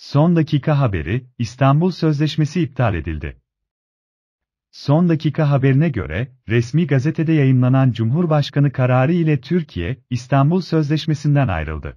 Son dakika haberi, İstanbul Sözleşmesi iptal edildi. Son dakika haberine göre, resmi gazetede yayınlanan Cumhurbaşkanı kararı ile Türkiye, İstanbul Sözleşmesi'nden ayrıldı.